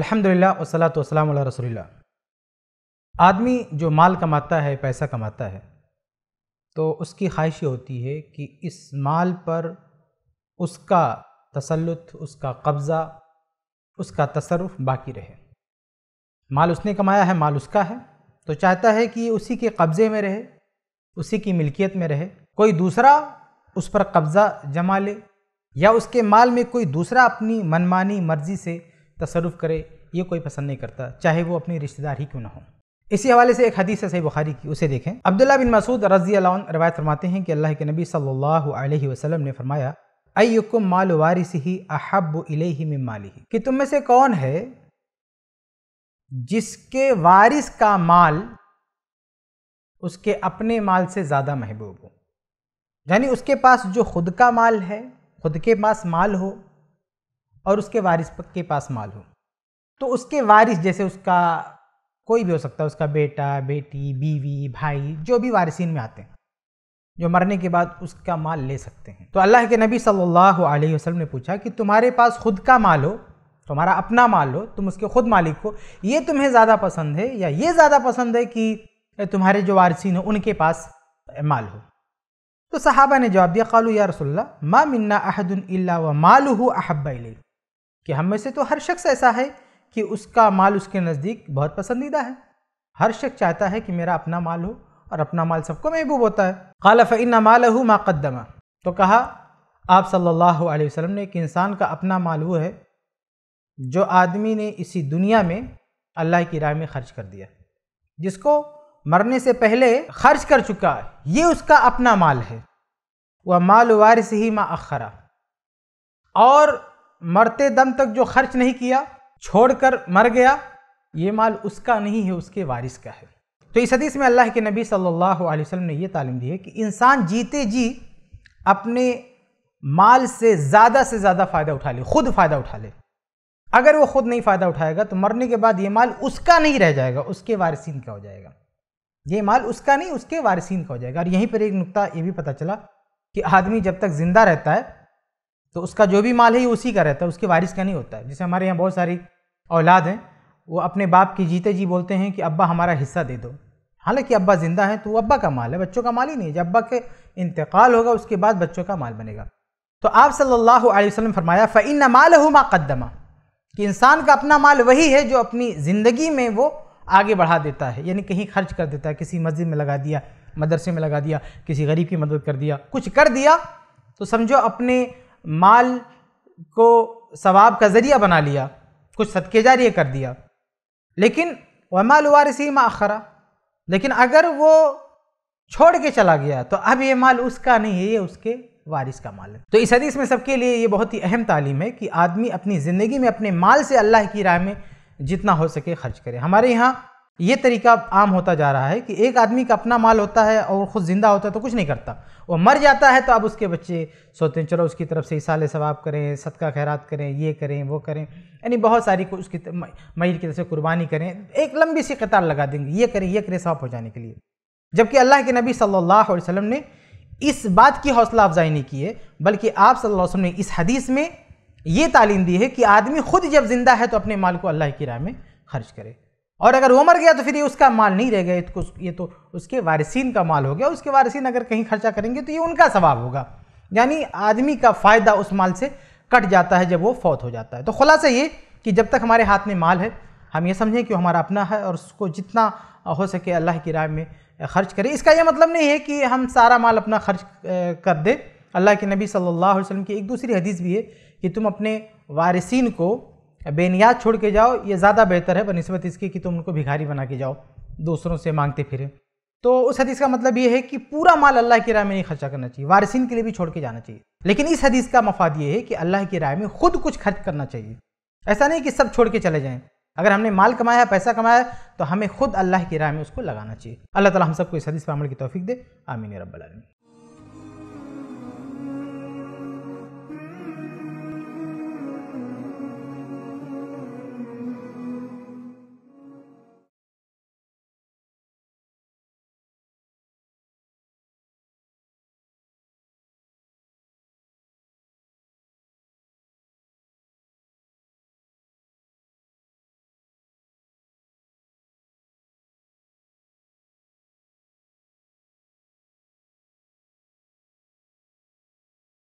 अल्हम्दुलिल्लाह वसलात वसलाम रसोल्ला आदमी जो माल कमाता है पैसा कमाता है तो उसकी ख्वाहिश होती है कि इस माल पर उसका तसलुत उसका कब्ज़ा उसका तसरफ बाकी रहे माल उसने कमाया है माल उसका है तो चाहता है कि उसी के कब्ज़े में रहे उसी की मिल्कियत में रहे कोई दूसरा उस पर कब्ज़ा जमा ले या उसके माल में कोई दूसरा अपनी मनमानी मर्ज़ी से तसरुफ़ करे ये कोई पसंद नहीं करता चाहे वो अपने रिश्तेदार ही क्यों ना हो इसी हवाले से एक हदीस है सही बुखारी की उसे देखें अब्दुल्ला बिन मसूद रजी अल्लाह रवायत फरमाते हैं कि अल्लाह के नबी सल्लल्लाहु अलैहि वसल्लम ने फरमाया अयुकुम माल वारिस ही अहब इलेही मिम माली कि तुम में से कौन है जिसके वारिस का माल उसके अपने माल से ज़्यादा महबूब हो यानी उसके पास जो खुद का माल है खुद के पास माल हो और उसके वारिस के पास माल हो तो उसके वारिस जैसे उसका कोई भी हो सकता है उसका बेटा बेटी बीवी भाई जो भी वारिसीन में आते हैं जो मरने के बाद उसका माल ले सकते हैं तो अल्लाह के नबी सल्लल्लाहु अलैहि वसल्लम ने पूछा कि तुम्हारे पास खुद का माल हो तुम्हारा अपना माल हो तुम उसके खुद मालिक हो ये तुम्हें ज़्यादा पसंद है या ये ज़्यादा पसंद है कि तुम्हारे जो वारसिन हो उनके पास माल हो तो सहाबा ने जवाब दिया कालू या रसोल्ला मा मन्ना अहदुल्ला व मालू अहब्बा कि हम में से तो हर शख्स ऐसा है कि उसका माल उसके नज़दीक बहुत पसंदीदा है हर शख्स चाहता है कि मेरा अपना माल हो और अपना माल सबको महबूब होता है खाला फ़ैन माल हो माक़दमा तो कहा आप सल्लल्लाहु अलैहि वसल्लम ने कि इंसान का अपना माल वो है जो आदमी ने इसी दुनिया में अल्लाह की राय में खर्च कर दिया जिसको मरने से पहले खर्च कर चुका है ये उसका अपना माल है वह माल वारिस ही माँ अखरा और मरते दम तक जो खर्च नहीं किया छोड़कर मर गया ये माल उसका नहीं है उसके वारिस का है तो इस हदीस में अल्लाह के नबी सल्लल्लाहु अलैहि वसल्लम ने यह तालीम दी है कि इंसान जीते जी अपने माल से ज़्यादा से ज़्यादा फ़ायदा उठा ले खुद फ़ायदा उठा ले अगर वो खुद नहीं फ़ायदा उठाएगा तो मरने के बाद ये माल उसका नहीं रह जाएगा उसके वारिसिन का हो जाएगा ये माल उसका नहीं उसके वारिसिन का हो जाएगा और यहीं पर एक नुकता ये भी पता चला कि आदमी जब तक ज़िंदा रहता है तो उसका जो भी माल है ये उसी का रहता है उसके वारिस का नहीं होता है जैसे हमारे यहाँ बहुत सारी औलाद हैं वो अपने बाप की जीते जी बोलते हैं कि अब्बा हमारा हिस्सा दे दो हालांकि अब्बा ज़िंदा है तो वो अब्बा का माल है बच्चों का माल ही नहीं जब अब्बा के इंतकाल होगा उसके बाद बच्चों का माल बनेगा तो आप सल्लल्लाहु अलैहि वसल्लम फरमाया फ़ैन माल हो मकदमा कि इंसान का अपना माल वही है जो अपनी ज़िंदगी में वो आगे बढ़ा देता है यानी कहीं खर्च कर देता है किसी मस्जिद में लगा दिया मदरसे में लगा दिया किसी गरीब की मदद कर दिया कुछ कर दिया तो समझो अपने माल को सवाब का ज़रिया बना लिया कुछ सदके जारी कर दिया लेकिन वमाल वारसी माखरा लेकिन अगर वो छोड़ के चला गया तो अब ये माल उसका नहीं है ये उसके वारिस का माल है तो इस हदीस में सबके लिए ये बहुत ही अहम तालीम है कि आदमी अपनी ज़िंदगी में अपने माल से अल्लाह की राह में जितना हो सके खर्च करे हमारे यहाँ ये तरीका आम होता जा रहा है कि एक आदमी का अपना माल होता है और खुद ज़िंदा होता है तो कुछ नहीं करता वो मर जाता है तो अब उसके बच्चे सोचते हैं चलो उसकी तरफ से इसाले सवाब करें सदका खैरात करें ये करें वो करें यानी बहुत सारी को उसकी मयर की तरफ से कुर्बानी करें एक लंबी सी कतार लगा देंगे ये करें ये करें सवाब हो जाने के लिए जबकि अल्लाह के नबी सल्लल्लाहु अलैहि वसल्लम ने इस बात की हौसला अफजाई नहीं की है बल्कि आप सल्लल्लाहु अलैहि वसल्लम ने इस हदीस में ये तालीम दी है कि आदमी खुद जब ज़िंदा है तो अपने माल को अल्लाह की राह में खर्च करे और अगर वो मर गया तो फिर ये उसका माल नहीं रह गया तो ये तो उसके वारसिन का माल हो गया उसके वारसिन अगर कहीं खर्चा करेंगे तो ये उनका सवाब होगा यानी आदमी का फ़ायदा उस माल से कट जाता है जब वो फौत हो जाता है तो खुलासा ये कि जब तक हमारे हाथ में माल है हम ये समझें कि हमारा अपना है और उसको जितना हो सके अल्लाह की राय में खर्च करें इसका यह मतलब नहीं है कि हम सारा माल अपना खर्च कर दें अल्लाह के नबी सल्लल्लाहु अलैहि वसल्लम की एक दूसरी हदीस भी है कि तुम अपने वारसिन को बेनियाज छोड़ के जाओ ये ज़्यादा बेहतर है बनस्बत इसकी कि तुम उनको भिखारी बना के जाओ दूसरों से मांगते फिरे तो उस हदीस का मतलब ये है कि पूरा माल अल्लाह की राय में नहीं खर्चा करना चाहिए वारसिन के लिए भी छोड़ के जाना चाहिए लेकिन इस हदीस का मफाद ये है कि अल्लाह की राय में खुद कुछ खर्च करना चाहिए ऐसा नहीं कि सब छोड़ के चले जाएं अगर हमने माल कमाया पैसा कमाया तो हमें खुद अल्लाह की राय में उसको लगाना चाहिए अल्लाह ताला हम सबको इस हदीस पर अमल की तौफीक दे आमीन रबी आलमीन